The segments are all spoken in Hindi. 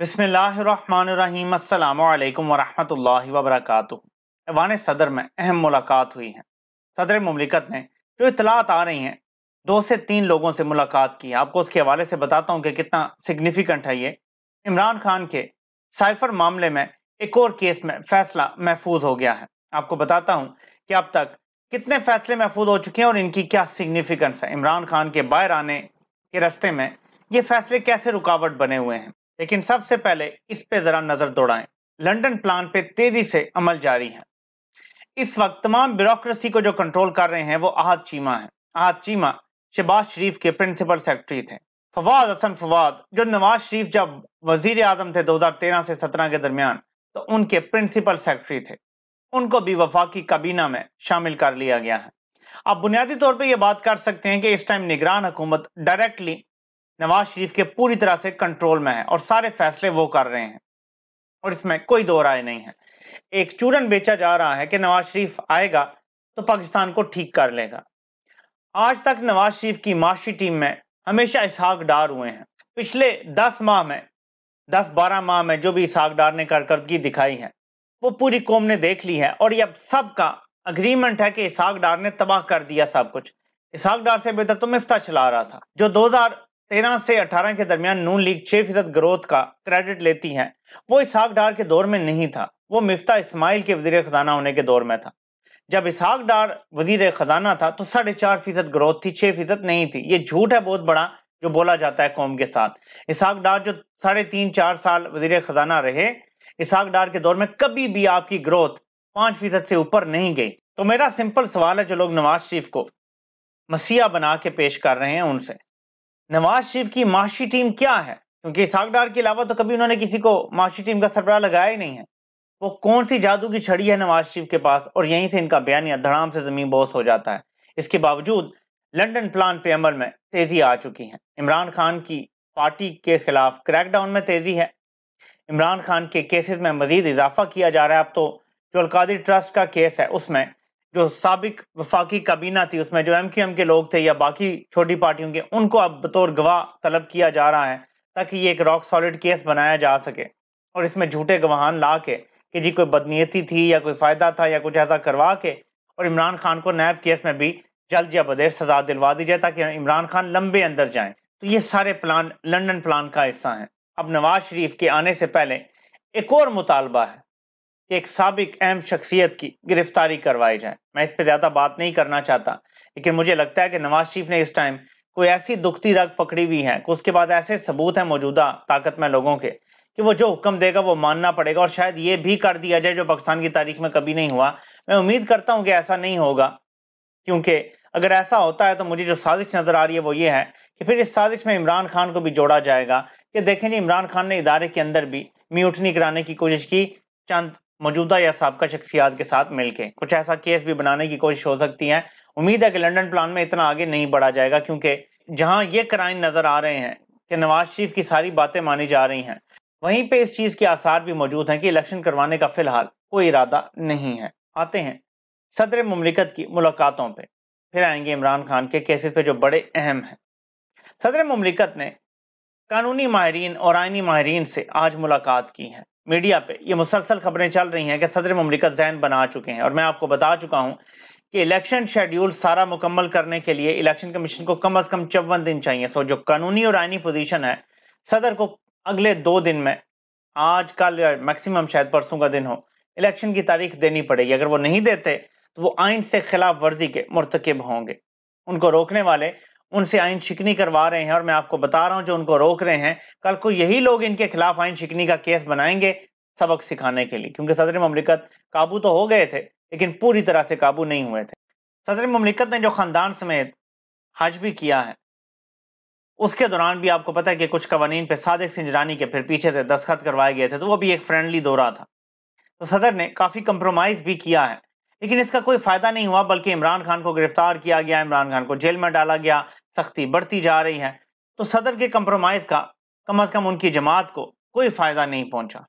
बसमीम् अल्लाम वरहमल ऐवान सदर में अहम मुलाकात हुई है सदर ममलिकत ने जो इतलात आ रही हैं दो से तीन लोगों से मुलाकात की आपको उसके हवाले से बताता हूँ कि कितना सिग्निफिकेंट है ये इमरान खान के साइफर मामले में एक और केस में फैसला महफूज हो गया है आपको बताता हूँ कि अब तक कितने फैसले महफूज हो चुके हैं और इनकी क्या सिग्निफिकेंस है इमरान खान के बाहर आने के रस्ते में ये फैसले कैसे रुकावट बने हुए हैं लेकिन सबसे पहले इस पे ज़रा नज़र दौड़ाएं लंदन प्लान पे तेज़ी से अमल जारी है इस वक्त तमाम ब्यूरोसी को जो कंट्रोल कर रहे हैं वो आहद चीमा है आहद चीमा शहबाज शरीफ के प्रिंसिपल सेक्रेटरी थे फवाद हसन फवाद जो नवाज शरीफ जब वजीर अजम थे 2013 से 17 के दरमियान तो उनके प्रिंसिपल सेक्रेटरी थे उनको भी वफाकी काबीना में शामिल कर लिया गया है आप बुनियादी तौर पर यह बात कर सकते हैं कि इस टाइम निगरान हुकूमत डायरेक्टली नवाज शरीफ के पूरी तरह से कंट्रोल में है और सारे फैसले वो कर रहे हैं और इसमें कोई दो राय नहीं है एक चूरन बेचा जा रहा है कि नवाज शरीफ आएगा तो पाकिस्तान को ठीक कर लेगा आज तक नवाज शरीफ की माशी टीम में हमेशा इसहाक डार हुए हैं पिछले दस माह में दस बारह माह में जो भी इसहाक डार ने कारकर्दगी दिखाई है वो पूरी कौम ने देख ली है और ये अब सबका अग्रीमेंट है कि इसहाक डार ने तबाह कर दिया सब कुछ इसहाक डार से बेहतर तो मिफ्ता चला रहा था जो हजार तेरह से अठारह के दरमियान नून लीग छह फीसद ग्रोथ का क्रेडिट लेती है वो इसहाक डार के दौर में नहीं था वो मिफ्ता इस्माइल के वजीर खजाना होने के दौर में था जब इसहाक डार वजीर खजाना था तो साढ़े चार फीसद ग्रोथ थी छह फीसद नहीं थी ये झूठ है बहुत बड़ा जो बोला जाता है कौम के साथ इसहाक डार जो साढ़े तीन चार साल वजीर खजाना रहे इसहाक डार के दौर में कभी भी आपकी ग्रोथ पांच फीसद से ऊपर नहीं गई तो मेरा सिंपल सवाल है जो लोग नवाज शरीफ को मसीहा बना के पेश कर रहे हैं उनसे नवाज शरीफ की माशी टीम क्या है क्योंकि इसहाक डार के अलावा तो कभी उन्होंने किसी को माशी टीम का सरबराह लगाया ही नहीं है वो कौन सी जादू की छड़ी है नवाज शरीफ के पास और यहीं से इनका बयान या धड़ाम से जमीन बोस हो जाता है इसके बावजूद लंदन प्लान पे अमल में तेजी आ चुकी है इमरान खान की पार्टी के खिलाफ क्रैकडाउन में तेजी है इमरान खान के केसेस में मजीद इजाफा किया जा रहा है अब तो जो अलकादी ट्रस्ट का केस है उसमें जो सबक वफाकी काबीना थी उसमें जो एम क्यू एम के लोग थे या बाकी छोटी पार्टियों के उनको अब बतौर गवाह तलब किया जा रहा है ताकि ये एक रॉक सॉलिड केस बनाया जा सके और इसमें झूठे गवाहान ला के कि जी कोई बदनीयती थी या कोई फ़ायदा था या कुछ ऐसा करवा के और इमरान खान को नैब केस में भी जल्द या बदेर सजा दिलवा दी जाए ताकि इमरान खान लंबे अंदर जाएं तो ये सारे प्लान लंदन प्लान का हिस्सा हैं अब नवाज शरीफ के आने से पहले एक और मुतालबा है कि एक सबक अहम शख्सियत की गिरफ्तारी करवाई जाए मैं इस पर ज़्यादा बात नहीं करना चाहता लेकिन मुझे लगता है कि नवाज शरीफ ने इस टाइम कोई ऐसी दुखती रग पकड़ी हुई है कि उसके बाद ऐसे सबूत हैं मौजूदा ताकत में लोगों के कि वो जो हुक्म देगा वो मानना पड़ेगा और शायद ये भी कर दिया जाए जो पाकिस्तान की तारीख में कभी नहीं हुआ मैं उम्मीद करता हूँ कि ऐसा नहीं होगा क्योंकि अगर ऐसा होता है तो मुझे जो साजिश नज़र आ रही है वो ये है कि फिर इस साजिश में इमरान खान को भी जोड़ा जाएगा कि देखें जी इमरान खान ने इदारे के अंदर भी म्यूटनी कराने की कोशिश की चंद मौजूदा या सबका शख्सियात के साथ मिलकर कुछ ऐसा केस भी बनाने की कोशिश हो सकती है उम्मीद है कि लंडन प्लान में इतना आगे नहीं बढ़ा जाएगा क्योंकि जहां ये क्राइन नज़र आ रहे हैं कि नवाज शरीफ की सारी बातें मानी जा रही हैं वहीं पे इस चीज़ के आसार भी मौजूद हैं कि इलेक्शन करवाने का फिलहाल कोई इरादा नहीं है आते हैं सदर ममलिकत की मुलाकातों पर फिर आएंगे इमरान खान के केसेस पे जो बड़े अहम हैं सदर ममलिकत ने कानूनी माहरीन और आइनी माहरीन से आज मुलाकात की है मीडिया पे ये मुसलसल खबरें चल रही हैं कि सदर ममलिका जैन बना चुके हैं और मैं आपको बता चुका हूँ कि इलेक्शन शेड्यूल सारा मुकम्मल करने के लिए इलेक्शन कमीशन को कम अज़ कम चौवन दिन चाहिए सो जो कानूनी और आइनी पोजीशन है सदर को अगले दो दिन में आज कल या मैक्सिमम शायद परसों का दिन हो इलेक्शन की तारीख देनी पड़ेगी अगर वो नहीं देते तो वो आइन से खिलाफ वर्जी के मरतकब होंगे उनको रोकने वाले उनसे आइन शिकनी करवा रहे हैं और मैं आपको बता रहा हूं जो उनको रोक रहे हैं कल को यही लोग इनके खिलाफ आइन शिकनी का केस बनाएंगे सबक सिखाने के लिए क्योंकि सदर ममलिकत काबू तो हो गए थे लेकिन पूरी तरह से काबू नहीं हुए थे सदर ममलिकत ने जो ख़ानदान समेत हज भी किया है उसके दौरान भी आपको पता है कि कुछ कवानीन पे सादक सिंजरानी के फिर पीछे से दस्खत करवाए गए थे तो वो भी एक फ्रेंडली दौरा था तो सदर ने काफ़ी कंप्रोमाइज़ भी किया है लेकिन इसका कोई फ़ायदा नहीं हुआ बल्कि इमरान खान को गिरफ्तार किया गया इमरान खान को जेल में डाला गया सख्ती बढ़ती जा रही है तो सदर के कंप्रोमाइज़ का कम अज़ कम उनकी जमात को कोई फ़ायदा नहीं पहुंचा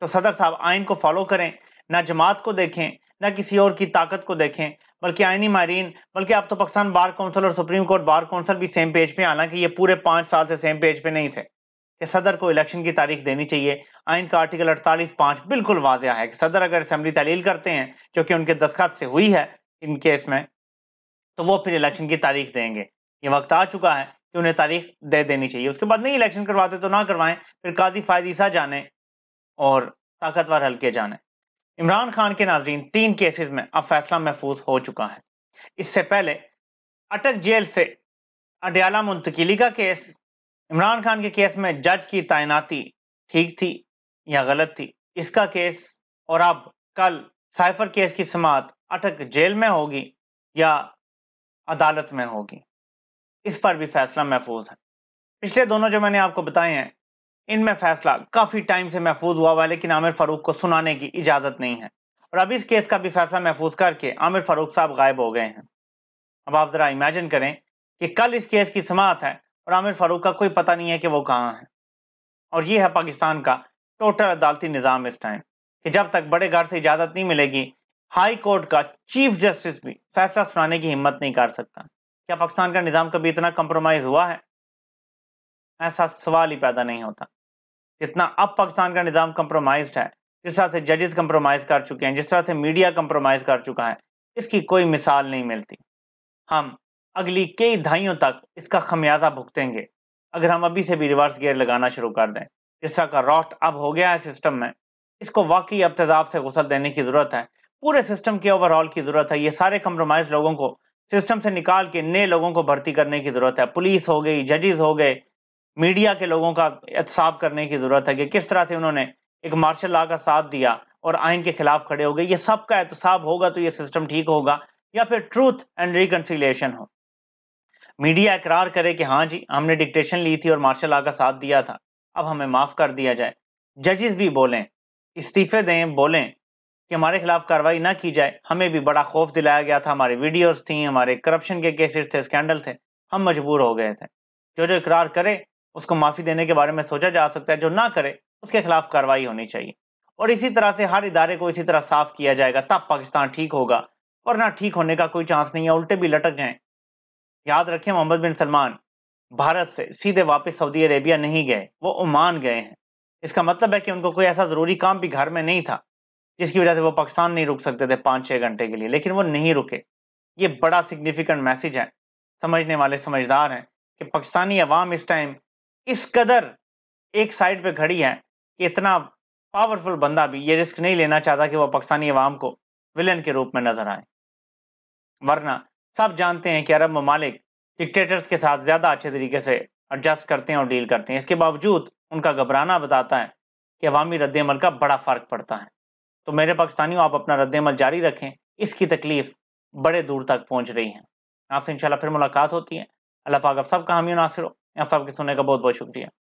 तो सदर साहब आइन को फॉलो करें ना जमात को देखें ना किसी और की ताकत को देखें बल्कि आइनी माहरीन बल्कि आप तो पाकिस्तान बार काउंसिल और सुप्रीम कोर्ट बार कौंसिल भी सेम पेज पे हालांकि ये पूरे पाँच साल से सेम पेज पे नहीं थे कि सदर को इलेक्शन की तारीख देनी चाहिए आइन का आर्टिकल अड़तालीस पाँच बिल्कुल वाजिया है कि सदर अगर असम्बली तहलील करते हैं जो कि उनके दस्खत से हुई है इन केस में तो वो फिर इलेक्शन की तारीख देंगे ये वक्त आ चुका है कि उन्हें तारीख दे देनी चाहिए उसके बाद नहीं इलेक्शन करवाते तो ना करवाएं फिर काजी फायदीसा ईसा जाने और ताकतवर हल्के जाने इमरान खान के नाजरीन तीन केसेस में अब फैसला महफूज हो चुका है इससे पहले अटक जेल से अडयाला मुंतकीली का केस इमरान खान के केस में जज की तैनाती ठीक थी या गलत थी इसका केस और अब कल साइफर केस की समात अटक जेल में होगी या अदालत में होगी इस पर भी फैसला महफूज है पिछले दोनों जो मैंने आपको बताए हैं इनमें फैसला काफी टाइम से महफूज हुआ हुआ है लेकिन आमिर फारूक को सुनाने की इजाजत नहीं है और अब इस केस का भी फैसला महफूज करके आमिर फारूक साहब गायब हो गए हैं अब आप जरा इमेजिन करें कि कल इस केस की समात है और आमिर फारूक का कोई पता नहीं है कि वो कहाँ है और ये है पाकिस्तान का टोटल अदालती निज़ाम इस टाइम कि जब तक बड़े घर से इजाज़त नहीं मिलेगी हाई कोर्ट का चीफ जस्टिस भी फैसला सुनाने की हिम्मत नहीं कर सकता क्या पाकिस्तान का निज़ाम कभी इतना कंप्रोमाइज़ हुआ है ऐसा सवाल ही पैदा नहीं होता जितना अब पाकिस्तान का निज़ाम कम्प्रोमाइज है जिस तरह से जजेस कम्प्रोमाइज़ कर चुके हैं जिस तरह से मीडिया कंप्रोमाइज कर चुका है इसकी कोई मिसाल नहीं मिलती हम अगली कई दहाइयों तक इसका खमियाजा भुगतेंगे अगर हम अभी से भी रिवर्स गियर लगाना शुरू कर दें जिस तरह का रॉट अब हो गया है सिस्टम में इसको वाकई अब तजाब से गुसल देने की ज़रूरत है पूरे सिस्टम के ओवरऑल की ज़रूरत है ये सारे कम्प्रोमाइज लोगों को सिस्टम से निकाल के नए लोगों को भर्ती करने की ज़रूरत है पुलिस हो गई जजेस हो गए मीडिया के लोगों का एहतसाब करने की ज़रूरत है कि किस तरह से उन्होंने एक मार्शल लॉ का साथ दिया और आइन के खिलाफ खड़े हो गए ये सब का एहतसाब होगा तो ये सिस्टम ठीक होगा या फिर ट्रूथ एंड रिकनसिलेशन हो मीडिया इकरार करे कि हाँ जी हमने डिक्टेशन ली थी और मार्शल लॉ का साथ दिया था अब हमें माफ़ कर दिया जाए जजेस भी बोलें इस्तीफे दें बोलें कि हमारे खिलाफ कार्रवाई ना की जाए हमें भी बड़ा खौफ दिलाया गया था हमारे वीडियोस थी हमारे करप्शन के केसेस थे स्कैंडल थे हम मजबूर हो गए थे जो जो इकरार करे उसको माफ़ी देने के बारे में सोचा जा सकता है जो ना करे उसके खिलाफ कार्रवाई होनी चाहिए और इसी तरह से हर इदारे को इसी तरह साफ किया जाएगा तब पाकिस्तान ठीक होगा और ना ठीक होने का कोई चांस नहीं है उल्टे भी लटक जाए याद रखें मोहम्मद बिन सलमान भारत से सीधे वापस सऊदी अरेबिया नहीं गए वो ओमान गए हैं इसका मतलब है कि उनको कोई ऐसा ज़रूरी काम भी घर में नहीं था जिसकी वजह से वो पाकिस्तान नहीं रुक सकते थे पाँच छः घंटे के लिए लेकिन वो नहीं रुके ये बड़ा सिग्निफिकेंट मैसेज है समझने वाले समझदार हैं कि पाकिस्तानी अवाम इस टाइम इस कदर एक साइड पे खड़ी है कि इतना पावरफुल बंदा भी ये रिस्क नहीं लेना चाहता कि वह पाकिस्तानी अवाम को विलन के रूप में नजर आए वरना सब जानते हैं कि अरब ममालिक डिक्टेटर्स के साथ ज़्यादा अच्छे तरीके से एडजस्ट करते हैं और डील करते हैं इसके बावजूद उनका घबराना बताता है कि अवामी रद्दमल का बड़ा फ़र्क पड़ता है तो मेरे पाकिस्तानियों आप अपना रद्दमल जारी रखें इसकी तकलीफ बड़े दूर तक पहुँच रही है आपसे इंशाल्लाह फिर मुलाकात होती है अल्लाह पाक आप सब का नासिर हो आप सबके सुनने का बहुत बहुत शुक्रिया